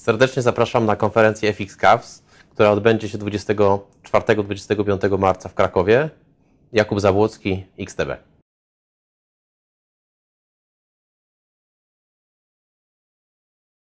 Serdecznie zapraszam na konferencję FX Cavs, która odbędzie się 24-25 marca w Krakowie. Jakub Zabłocki, XTB.